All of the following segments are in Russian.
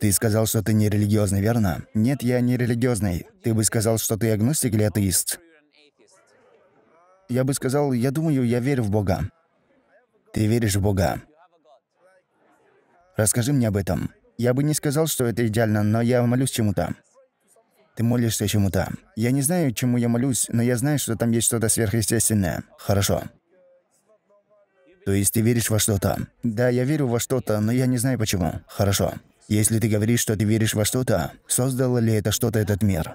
«Ты сказал, что ты не религиозный, верно?» «Нет, я не религиозный. Ты бы сказал, что ты агностик или атеист?» «Я бы сказал, я думаю, я верю в Бога». «Ты веришь в Бога?» «Расскажи мне об этом. Я бы не сказал, что это идеально, но я молюсь чему-то». Ты молишься чему-то. Я не знаю, чему я молюсь, но я знаю, что там есть что-то сверхъестественное. Хорошо. То есть ты веришь во что-то? Да, я верю во что-то, но я не знаю почему. Хорошо. Если ты говоришь, что ты веришь во что-то, создало ли это что-то этот мир?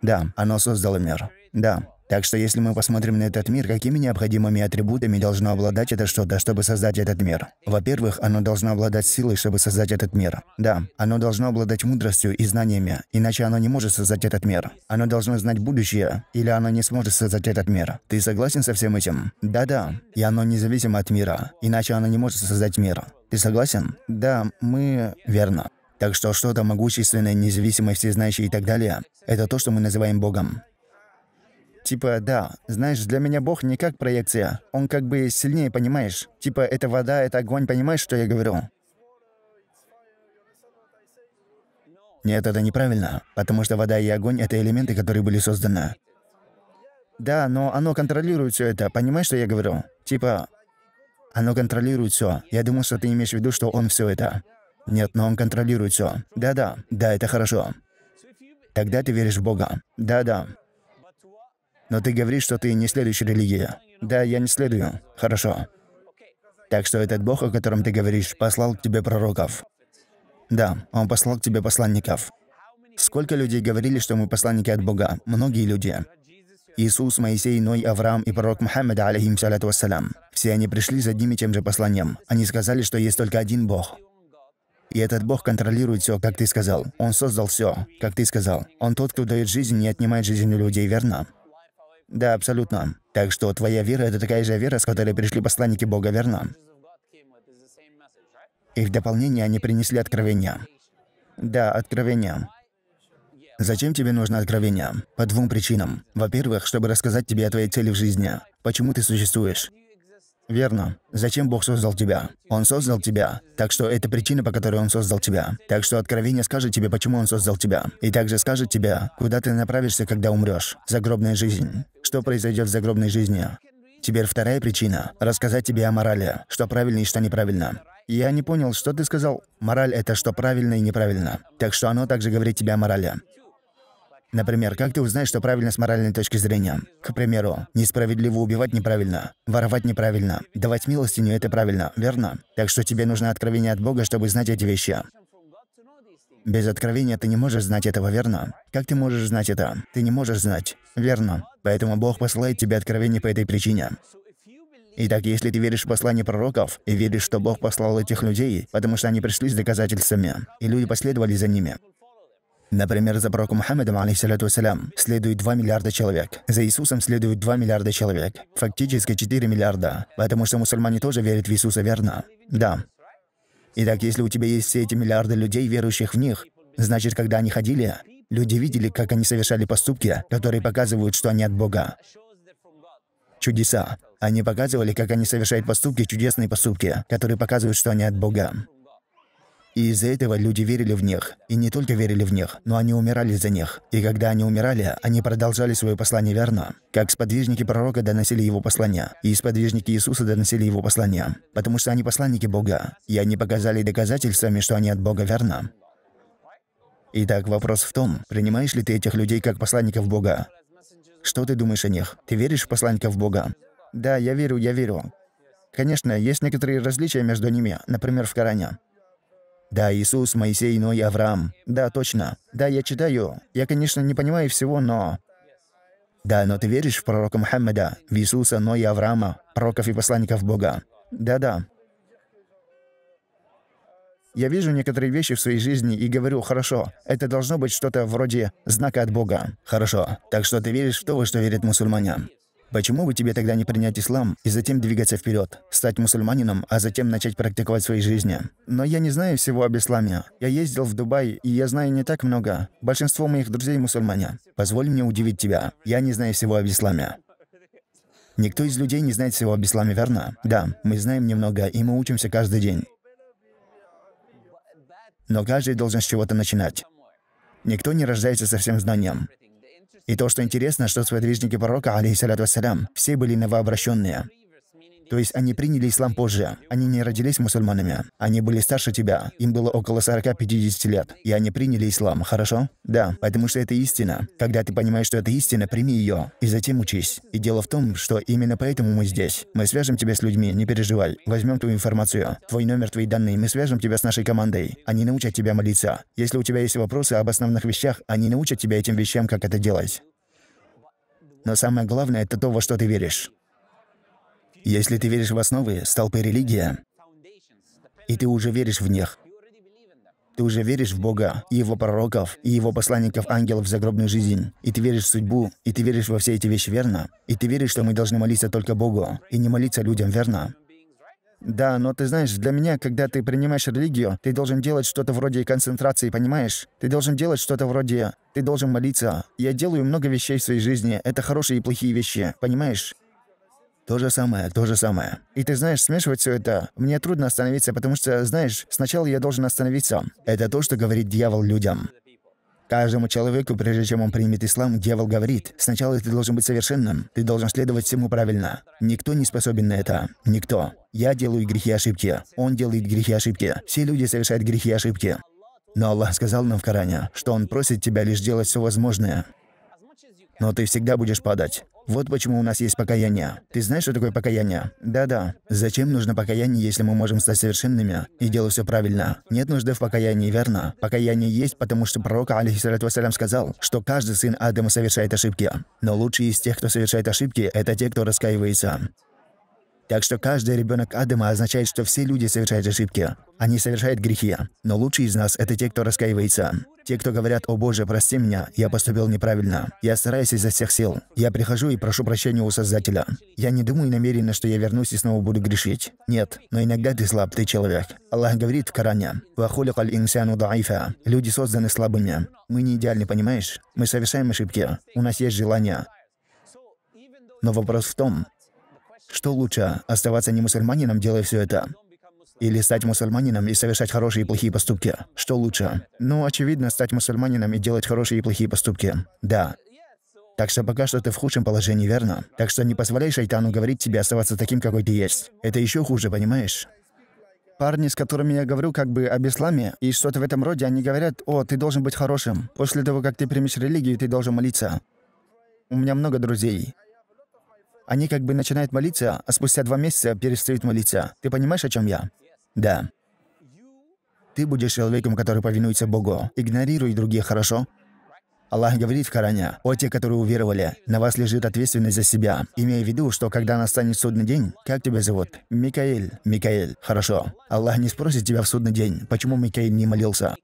Да, оно создало мир. Да. Так что если мы посмотрим на этот мир, какими необходимыми атрибутами должно обладать это что-то, чтобы создать этот мир? Во-первых, оно должно обладать силой, чтобы создать этот мир. Да, оно должно обладать мудростью и знаниями, иначе оно не может создать этот мир. Оно должно знать будущее, или оно не сможет создать этот мир. Ты согласен со всем этим? Да-да. И оно независимо от мира, иначе оно не может создать мир. Ты согласен? Да, мы... Верно. Так что что-то могущественное, независимое, всезнающее и так далее – это то, что мы называем Богом. Типа, да, знаешь, для меня Бог не как проекция. Он как бы сильнее, понимаешь? Типа, это вода, это огонь, понимаешь, что я говорю? Нет, это неправильно, потому что вода и огонь — это элементы, которые были созданы. Да, но оно контролирует все это, понимаешь, что я говорю? Типа, оно контролирует все. Я думал, что ты имеешь в виду, что он все это. Нет, но он контролирует все. Да-да, да, это хорошо. Тогда ты веришь в Бога. Да-да, но ты говоришь, что ты не следуешь религию. Да, я не следую. Хорошо. Так что этот Бог, о котором ты говоришь, послал к тебе пророков. Да, он послал к тебе посланников. Сколько людей говорили, что мы посланники от Бога? Многие люди. Иисус, Моисей, Ной, Авраам и пророк Мухаммед, алейхим саляту вассалям. Все они пришли за одним и тем же посланием. Они сказали, что есть только один Бог. И этот Бог контролирует все, как ты сказал. Он создал все, как ты сказал. Он тот, кто дает жизнь и отнимает жизнь у людей, верно? Да, абсолютно. Так что твоя вера — это такая же вера, с которой пришли посланники Бога верна. И в дополнение они принесли откровения. Да, откровения. Зачем тебе нужно откровение? По двум причинам. Во-первых, чтобы рассказать тебе о твоей цели в жизни. Почему ты существуешь? Верно. Зачем Бог создал тебя? Он создал тебя. Так что это причина, по которой Он создал тебя. Так что откровение скажет тебе, почему Он создал тебя. И также скажет тебе, куда ты направишься, когда умрешь. Загробная жизнь. Что произойдет в загробной жизни? Теперь вторая причина – рассказать тебе о морали, что правильно и что неправильно. Я не понял, что ты сказал. Мораль – это что правильно и неправильно. Так что оно также говорит тебе о морали. Например, как ты узнаешь, что правильно с моральной точки зрения? К примеру, несправедливо убивать неправильно, воровать неправильно, давать милостиню – это правильно, верно? Так что тебе нужно откровение от Бога, чтобы знать эти вещи. Без откровения ты не можешь знать этого, верно? Как ты можешь знать это? Ты не можешь знать, верно? Поэтому Бог посылает тебе откровение по этой причине. Итак, если ты веришь в послание пророков и веришь, что Бог послал этих людей, потому что они пришли с доказательствами, и люди последовали за ними, Например, за пророком Мухаммедом, алейхиссалату вассалям, следует 2 миллиарда человек. За Иисусом следует 2 миллиарда человек. Фактически 4 миллиарда. Потому что мусульмане тоже верят в Иисуса, верно? Да. Итак, если у тебя есть все эти миллиарды людей, верующих в них, значит, когда они ходили, люди видели, как они совершали поступки, которые показывают, что они от Бога. Чудеса. Они показывали, как они совершают поступки, чудесные поступки, которые показывают, что они от Бога. И из-за этого люди верили в них. И не только верили в них, но они умирали за них. И когда они умирали, они продолжали свое послание верно. Как сподвижники пророка доносили его послания, и сподвижники Иисуса доносили его послания. Потому что они посланники Бога, и они показали доказательствами, что они от Бога верно. Итак, вопрос в том, принимаешь ли ты этих людей как посланников Бога? Что ты думаешь о них? Ты веришь в посланников Бога? Да, я верю, я верю. Конечно, есть некоторые различия между ними, например, в Коране. Да, Иисус, Моисей, но и Авраам. Да, точно. Да, я читаю. Я, конечно, не понимаю всего, но... Да, но ты веришь в пророка Мухаммада, в Иисуса, но и Авраама, пророков и посланников Бога. Да-да. Я вижу некоторые вещи в своей жизни и говорю, хорошо, это должно быть что-то вроде знака от Бога. Хорошо, так что ты веришь в то, во что верят мусульмане? Почему бы тебе тогда не принять ислам и затем двигаться вперед, стать мусульманином, а затем начать практиковать свои жизни? Но я не знаю всего об исламе. Я ездил в Дубай, и я знаю не так много. Большинство моих друзей мусульмане. Позволь мне удивить тебя. Я не знаю всего об исламе. Никто из людей не знает всего об исламе, верно? Да, мы знаем немного, и мы учимся каждый день. Но каждый должен с чего-то начинать. Никто не рождается со всем знанием. И то, что интересно, что сподвижники пророка, алейхиссалату вассалям, все были новообращенные. То есть они приняли ислам позже. Они не родились мусульманами. Они были старше тебя. Им было около 40-50 лет. И они приняли ислам, хорошо? Да, потому что это истина. Когда ты понимаешь, что это истина, прими ее. И затем учись. И дело в том, что именно поэтому мы здесь. Мы свяжем тебя с людьми, не переживай. Возьмем твою информацию. Твой номер, твои данные. Мы свяжем тебя с нашей командой. Они научат тебя молиться. Если у тебя есть вопросы об основных вещах, они научат тебя этим вещам, как это делать. Но самое главное — это то, во что ты веришь. Если ты веришь в основы, столпы религия, и ты уже веришь в них, ты уже веришь в Бога, и Его пророков, и Его посланников ангелов в загробную жизнь. И ты веришь в судьбу, и ты веришь во все эти вещи, верно? И ты веришь, что мы должны молиться только Богу, и не молиться людям, верно? Да, но ты знаешь, для меня, когда ты принимаешь религию, ты должен делать что-то вроде концентрации, понимаешь? Ты должен делать что-то вроде... Ты должен молиться. Я делаю много вещей в своей жизни. Это хорошие и плохие вещи, понимаешь? То же самое, то же самое. И ты знаешь, смешивать все это мне трудно остановиться, потому что, знаешь, сначала я должен остановиться. Это то, что говорит дьявол людям. Каждому человеку, прежде чем он примет ислам, дьявол говорит, сначала ты должен быть совершенным, ты должен следовать всему правильно. Никто не способен на это. Никто. Я делаю грехи и ошибки. Он делает грехи и ошибки. Все люди совершают грехи и ошибки. Но Аллах сказал нам в Коране, что Он просит тебя лишь делать все возможное. Но ты всегда будешь падать. Вот почему у нас есть покаяние. Ты знаешь, что такое покаяние? Да-да. Зачем нужно покаяние, если мы можем стать совершенными и делать все правильно? Нет нужды в покаянии, верно? Покаяние есть, потому что пророк, алейхиссалату вассалям, сказал, что каждый сын Адама совершает ошибки. Но лучшие из тех, кто совершает ошибки, это те, кто раскаивается. Так что каждый ребенок Адама означает, что все люди совершают ошибки. Они совершают грехи. Но лучшие из нас – это те, кто раскаивается. Те, кто говорят, «О Боже, прости меня, я поступил неправильно. Я стараюсь изо всех сил. Я прихожу и прошу прощения у Создателя. Я не думаю намеренно, что я вернусь и снова буду грешить. Нет, но иногда ты слаб, ты человек. Аллах говорит в Коране, «Вахуликаль инсану даифа». Люди созданы слабыми. Мы не идеальны, понимаешь? Мы совершаем ошибки. У нас есть желания. Но вопрос в том, что лучше, оставаться не мусульманином, делая все это? Или стать мусульманином и совершать хорошие и плохие поступки? Что лучше? Ну, очевидно, стать мусульманином и делать хорошие и плохие поступки. Да. Так что пока что ты в худшем положении, верно? Так что не позволяй шайтану говорить тебе оставаться таким, какой ты есть. Это еще хуже, понимаешь? Парни, с которыми я говорю как бы об исламе и что-то в этом роде, они говорят, «О, ты должен быть хорошим. После того, как ты примешь религию, ты должен молиться». У меня много друзей. Они как бы начинают молиться, а спустя два месяца перестают молиться. Ты понимаешь, о чем я? Да. Ты будешь человеком, который повинуется Богу. Игнорируй других, хорошо? Аллах говорит в Коране, «О те, которые уверовали, на вас лежит ответственность за себя». Имея в виду, что когда настанет судный день, как тебя зовут? Микаэль. Микаэль. Хорошо. Аллах не спросит тебя в судный день, почему Микаэль не молился.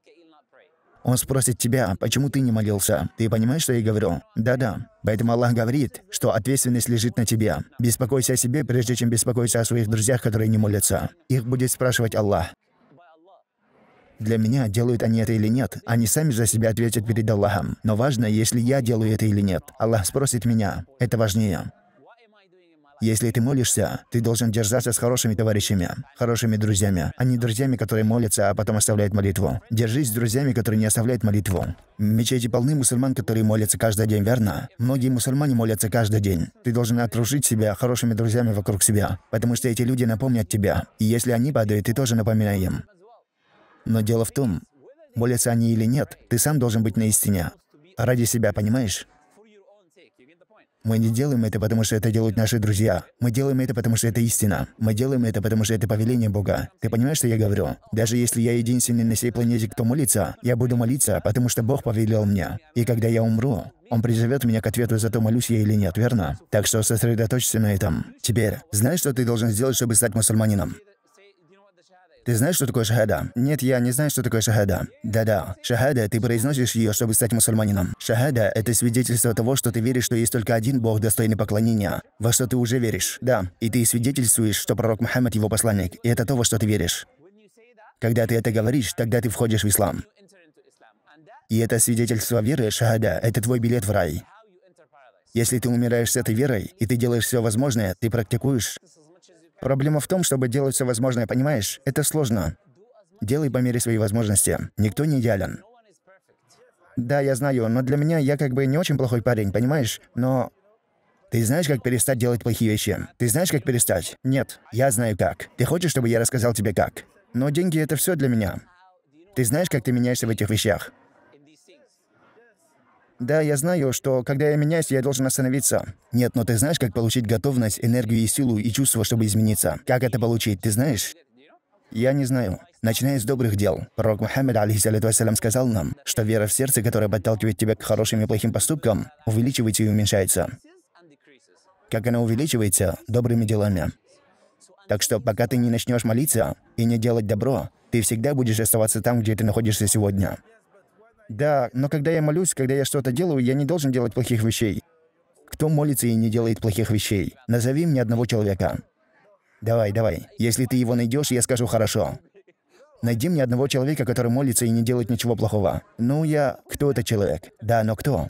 Он спросит тебя, почему ты не молился. Ты понимаешь, что я говорю? Да-да. Поэтому Аллах говорит, что ответственность лежит на тебе. Беспокойся о себе, прежде чем беспокоиться о своих друзьях, которые не молятся. Их будет спрашивать Аллах. Для меня, делают они это или нет, они сами за себя ответят перед Аллахом. Но важно, если я делаю это или нет. Аллах спросит меня. Это важнее. Если ты молишься, ты должен держаться с хорошими товарищами, хорошими друзьями, а не друзьями, которые молятся, а потом оставляют молитву. Держись с друзьями, которые не оставляют молитву. Мечети полны мусульман, которые молятся каждый день, верно? Многие мусульмане молятся каждый день. Ты должен окружить себя хорошими друзьями вокруг себя, потому что эти люди напомнят тебя. И если они падают, ты тоже напоминай им. Но дело в том, молятся они или нет, ты сам должен быть на истине. Ради себя, понимаешь? Мы не делаем это, потому что это делают наши друзья. Мы делаем это, потому что это истина. Мы делаем это, потому что это повеление Бога. Ты понимаешь, что я говорю? Даже если я единственный на всей планете, кто молится, я буду молиться, потому что Бог повелел мне. И когда я умру, он призовет меня к ответу за то, молюсь я или нет, верно? Так что сосредоточься на этом. Теперь, знаешь, что ты должен сделать, чтобы стать мусульманином? Ты знаешь, что такое шахада? Нет, я не знаю, что такое шахада. Да-да. Шахада, ты произносишь ее, чтобы стать мусульманином. Шахада – это свидетельство того, что ты веришь, что есть только один Бог, достойный поклонения, во что ты уже веришь. Да. И ты свидетельствуешь, что пророк Мухаммад – его посланник. И это то, во что ты веришь. Когда ты это говоришь, тогда ты входишь в ислам. И это свидетельство веры, шахада, это твой билет в рай. Если ты умираешь с этой верой, и ты делаешь все возможное, ты практикуешь Проблема в том, чтобы делать все возможное, понимаешь? Это сложно. Делай по мере своей возможности. Никто не идеален. Да, я знаю, но для меня я как бы не очень плохой парень, понимаешь? Но... Ты знаешь, как перестать делать плохие вещи? Ты знаешь, как перестать? Нет, я знаю как. Ты хочешь, чтобы я рассказал тебе как? Но деньги — это все для меня. Ты знаешь, как ты меняешься в этих вещах? Да, я знаю, что когда я меняюсь, я должен остановиться. Нет, но ты знаешь, как получить готовность, энергию и силу и чувство, чтобы измениться? Как это получить, ты знаешь? Я не знаю. Начиная с добрых дел. Пророк Мухаммед, алейхиссалату вассалям, сказал нам, что вера в сердце, которая подталкивает тебя к хорошим и плохим поступкам, увеличивается и уменьшается. Как она увеличивается? Добрыми делами. Так что, пока ты не начнешь молиться и не делать добро, ты всегда будешь оставаться там, где ты находишься сегодня. Да, но когда я молюсь, когда я что-то делаю, я не должен делать плохих вещей. Кто молится и не делает плохих вещей? Назови мне одного человека. Давай, давай. Если ты его найдешь, я скажу хорошо. Найди мне одного человека, который молится и не делает ничего плохого. Ну, я... Кто это человек? Да, но кто?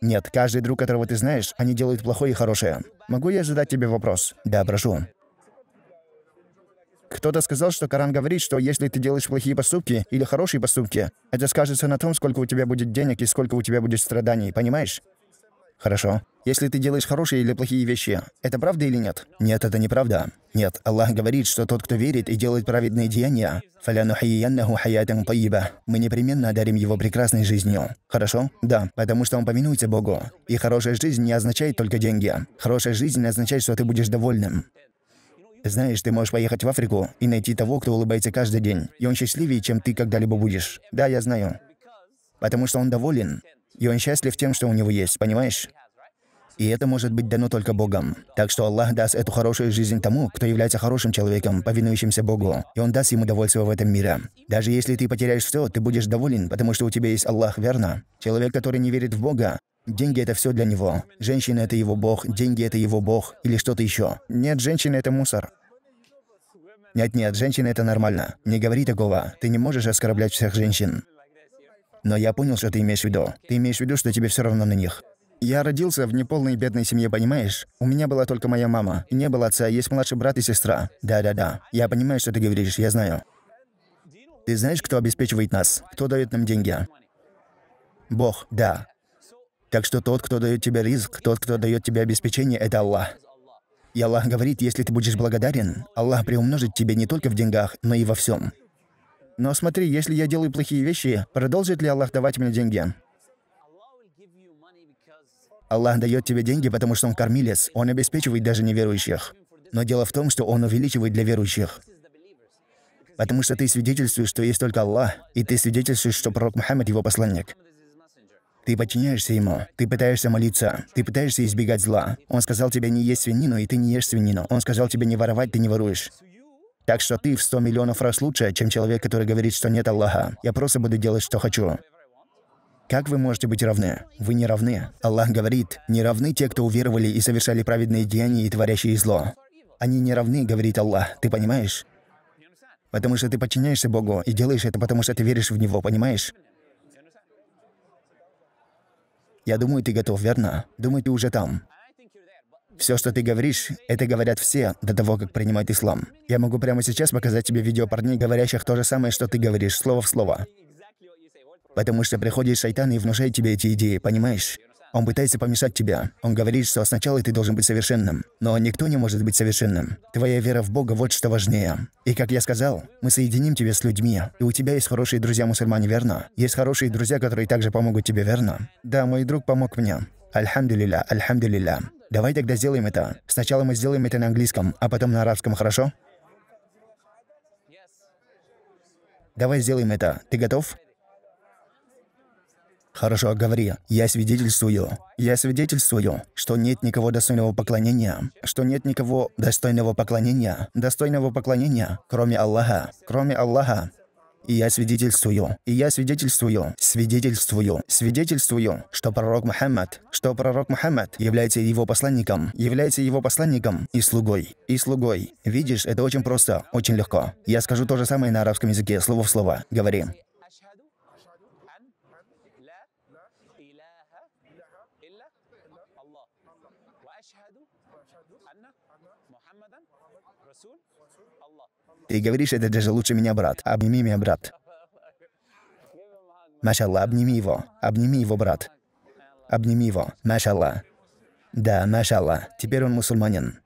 Нет, каждый друг, которого ты знаешь, они делают плохое и хорошее. Могу я задать тебе вопрос? Да, прошу. Кто-то сказал, что Коран говорит, что если ты делаешь плохие поступки или хорошие поступки, это скажется на том, сколько у тебя будет денег и сколько у тебя будет страданий, понимаешь? Хорошо. Если ты делаешь хорошие или плохие вещи, это правда или нет? Нет, это неправда. Нет, Аллах говорит, что тот, кто верит и делает праведные деяния, мы непременно одарим его прекрасной жизнью. Хорошо? Да, потому что он повинуется Богу. И хорошая жизнь не означает только деньги. Хорошая жизнь означает, что ты будешь довольным. Знаешь, ты можешь поехать в Африку и найти того, кто улыбается каждый день. И он счастливее, чем ты когда-либо будешь. Да, я знаю. Потому что он доволен. И он счастлив тем, что у него есть, понимаешь? И это может быть дано только Богом. Так что Аллах даст эту хорошую жизнь тому, кто является хорошим человеком, повинующимся Богу. И Он даст ему довольство в этом мире. Даже если ты потеряешь все, ты будешь доволен, потому что у тебя есть Аллах, верно? Человек, который не верит в Бога, Деньги – это все для него. Женщина – это его бог, деньги – это его бог или что-то еще. Нет, женщина – это мусор. Нет-нет, женщина – это нормально. Не говори такого. Ты не можешь оскорблять всех женщин. Но я понял, что ты имеешь в виду. Ты имеешь в виду, что тебе все равно на них. Я родился в неполной бедной семье, понимаешь? У меня была только моя мама. не было отца, есть младший брат и сестра. Да-да-да. Я понимаю, что ты говоришь, я знаю. Ты знаешь, кто обеспечивает нас? Кто дает нам деньги? Бог, да. Так что тот, кто дает тебе риск, тот, кто дает тебе обеспечение, это Аллах. И Аллах говорит, если ты будешь благодарен, Аллах приумножит тебе не только в деньгах, но и во всем. Но смотри, если я делаю плохие вещи, продолжит ли Аллах давать мне деньги? Аллах дает тебе деньги, потому что Он кормилец, Он обеспечивает даже неверующих. Но дело в том, что Он увеличивает для верующих. Потому что ты свидетельствуешь, что есть только Аллах, и ты свидетельствуешь, что пророк Мухаммад – его посланник. Ты подчиняешься ему, ты пытаешься молиться, ты пытаешься избегать зла. Он сказал тебе не есть свинину, и ты не ешь свинину. Он сказал тебе не воровать, ты не воруешь. Так что ты в сто миллионов раз лучше, чем человек, который говорит, что нет Аллаха. Я просто буду делать, что хочу. Как вы можете быть равны? Вы не равны. Аллах говорит, не равны те, кто уверовали и совершали праведные деяния и творящие зло. Они не равны, говорит Аллах, ты понимаешь? Потому что ты подчиняешься Богу и делаешь это, потому что ты веришь в Него, понимаешь? Я думаю, ты готов, верно? Думаю, ты уже там. Все, что ты говоришь, это говорят все до того, как принимают ислам. Я могу прямо сейчас показать тебе видео парней, говорящих то же самое, что ты говоришь, слово в слово. Потому что приходит шайтан и внушает тебе эти идеи, понимаешь? Он пытается помешать тебе. Он говорит, что сначала ты должен быть совершенным. Но никто не может быть совершенным. Твоя вера в Бога – вот что важнее. И как я сказал, мы соединим тебя с людьми. И у тебя есть хорошие друзья-мусульмане, верно? Есть хорошие друзья, которые также помогут тебе, верно? Да, мой друг помог мне. Альхамдулилля, альхамдулилля. Давай тогда сделаем это. Сначала мы сделаем это на английском, а потом на арабском, хорошо? Давай сделаем это. Ты готов? «Хорошо, говори. Я свидетельствую. Я свидетельствую, что нет никого достойного поклонения. Что нет никого достойного поклонения. Достойного поклонения, кроме Аллаха. Кроме Аллаха. И я свидетельствую, и я свидетельствую, свидетельствую, свидетельствую, что пророк Мухаммад, что пророк Мухаммад является его посланником, является его посланником и слугой, и слугой. Видишь, это очень просто, очень легко. Я скажу то же самое на арабском языке, слово в слово. Говори. Ты говоришь это даже лучше меня, брат. Обними меня, брат. Машалла, обними его. Обними его, брат. Обними его. Машалла. Да, машалла. Теперь он мусульманин.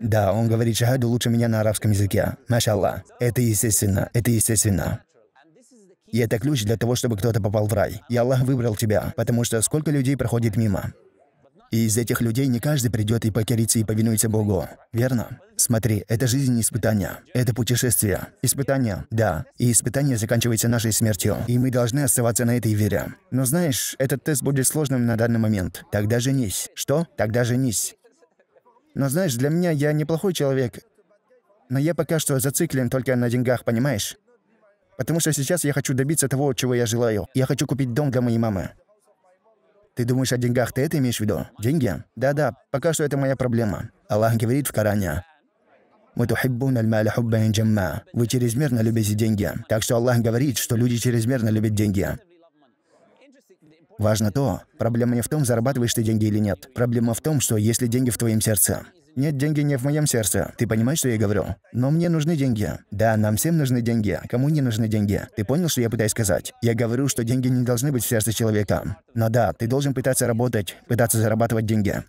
Да, он говорит шахаду лучше меня на арабском языке. Машалла. Это естественно. Это естественно. И это ключ для того, чтобы кто-то попал в рай. И Аллах выбрал тебя, потому что сколько людей проходит мимо. И из этих людей не каждый придет и покорится и повинуется Богу. Верно? Смотри, это жизнь испытания. Это путешествие. Испытание? да. И испытание заканчивается нашей смертью. И мы должны оставаться на этой вере. Но знаешь, этот тест будет сложным на данный момент. Тогда женись. Что? Тогда женись. Но знаешь, для меня я неплохой человек. Но я пока что зациклен только на деньгах, понимаешь? Потому что сейчас я хочу добиться того, чего я желаю. Я хочу купить дом для моей мамы. Ты думаешь о деньгах, ты это имеешь в виду? Деньги? Да-да, пока что это моя проблема. Аллах говорит в Коране, вы чрезмерно любите деньги. Так что Аллах говорит, что люди чрезмерно любят деньги. Важно то, проблема не в том, зарабатываешь ты деньги или нет. Проблема в том, что если деньги в твоем сердце. Нет, деньги не в моем сердце. Ты понимаешь, что я говорю? Но мне нужны деньги. Да, нам всем нужны деньги. Кому не нужны деньги? Ты понял, что я пытаюсь сказать? Я говорю, что деньги не должны быть в сердце человека. Но да, ты должен пытаться работать, пытаться зарабатывать деньги.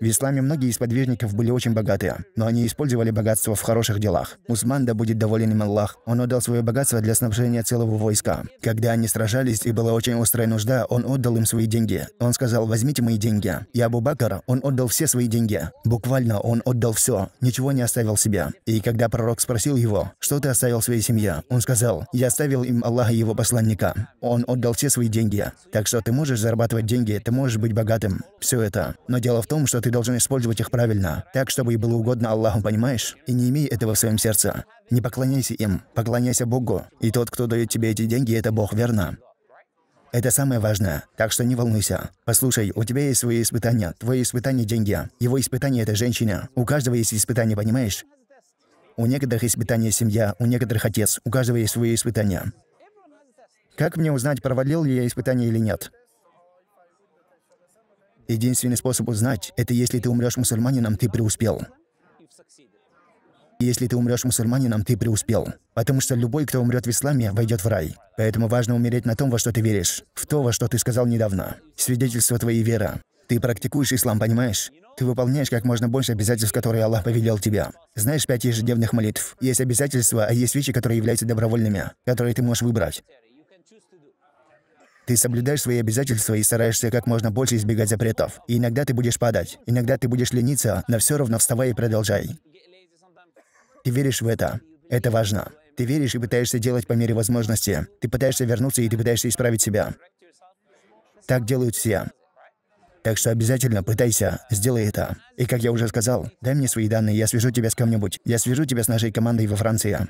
В исламе многие из подвижников были очень богатые, но они использовали богатство в хороших делах. Усман, да будет доволен им Аллах, он отдал свое богатство для снабжения целого войска. Когда они сражались и была очень острая нужда, он отдал им свои деньги. Он сказал, возьмите мои деньги. И Абу Бакр, он отдал все свои деньги. Буквально он отдал все, ничего не оставил себе. И когда пророк спросил его, что ты оставил своей семье, он сказал, я оставил им Аллаха и его посланника. Он отдал все свои деньги. Так что ты можешь зарабатывать деньги, ты можешь быть богатым. Все это. Но дело в том, что ты ты должен использовать их правильно, так, чтобы и было угодно Аллаху, понимаешь? И не имей этого в своем сердце. Не поклоняйся им, поклоняйся Богу. И тот, кто дает тебе эти деньги, это Бог, верно? Это самое важное, так что не волнуйся. Послушай, у тебя есть свои испытания, твои испытания – деньги, его испытание – это женщина. У каждого есть испытания, понимаешь? У некоторых испытания – семья, у некоторых – отец, у каждого есть свои испытания. Как мне узнать, провалил ли я испытание или нет? Единственный способ узнать, это если ты умрешь мусульманином, ты преуспел. Если ты умрешь мусульманином, ты преуспел. Потому что любой, кто умрет в исламе, войдет в рай. Поэтому важно умереть на том, во что ты веришь. В то, во что ты сказал недавно. Свидетельство твоей веры Ты практикуешь ислам, понимаешь? Ты выполняешь как можно больше обязательств, которые Аллах повелел тебя. Знаешь пять ежедневных молитв? Есть обязательства, а есть вещи, которые являются добровольными, которые ты можешь выбрать. Ты соблюдаешь свои обязательства и стараешься как можно больше избегать запретов. И иногда ты будешь падать, иногда ты будешь лениться, но все равно вставай и продолжай. Ты веришь в это. Это важно. Ты веришь и пытаешься делать по мере возможности. Ты пытаешься вернуться и ты пытаешься исправить себя. Так делают все. Так что обязательно пытайся, сделай это. И как я уже сказал, дай мне свои данные, я свяжу тебя с кем-нибудь. Я свяжу тебя с нашей командой во Франции.